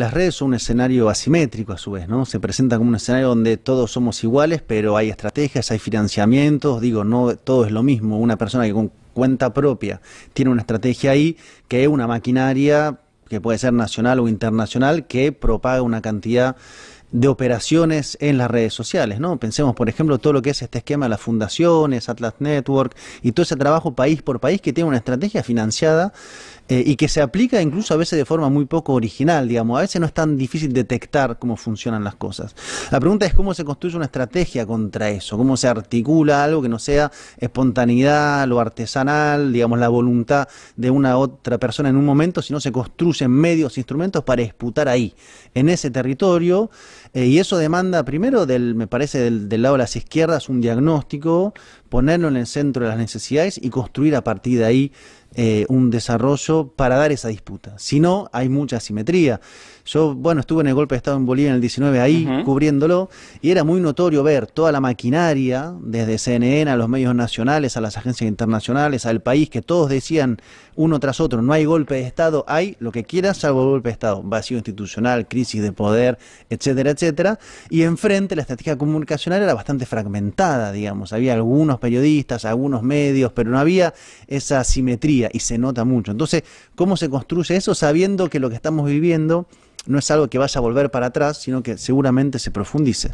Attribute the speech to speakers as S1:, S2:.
S1: Las redes son un escenario asimétrico a su vez, ¿no? Se presenta como un escenario donde todos somos iguales, pero hay estrategias, hay financiamientos, digo, no todo es lo mismo. Una persona que con cuenta propia tiene una estrategia ahí que es una maquinaria que puede ser nacional o internacional que propaga una cantidad de operaciones en las redes sociales, ¿no? Pensemos, por ejemplo, todo lo que es este esquema de las fundaciones, Atlas Network y todo ese trabajo país por país que tiene una estrategia financiada eh, y que se aplica incluso a veces de forma muy poco original, digamos, a veces no es tan difícil detectar cómo funcionan las cosas. La pregunta es cómo se construye una estrategia contra eso, cómo se articula algo que no sea espontaneidad, lo artesanal, digamos, la voluntad de una otra persona en un momento, sino se construyen medios, instrumentos para disputar ahí, en ese territorio, eh, y eso demanda primero, del, me parece, del, lado de las izquierdas, un diagnóstico, ponerlo en el centro de las necesidades y construir a partir de ahí eh, un desarrollo para dar esa disputa. Si no, hay mucha asimetría. Yo, bueno, estuve en el golpe de Estado en Bolivia en el 19 ahí, cubriéndolo, y era muy notorio ver toda la maquinaria, desde CNN a los medios nacionales, a las agencias internacionales, al país, que todos decían uno tras otro, no hay golpe de Estado, hay lo que quieras, salvo golpe de Estado, vacío institucional, crisis de poder, etcétera, etcétera. Y enfrente la estrategia comunicacional era bastante fragmentada, digamos. Había algunos periodistas, algunos medios, pero no había esa asimetría, y se nota mucho. Entonces, ¿Cómo se construye eso sabiendo que lo que estamos viviendo no es algo que vaya a volver para atrás, sino que seguramente se profundice?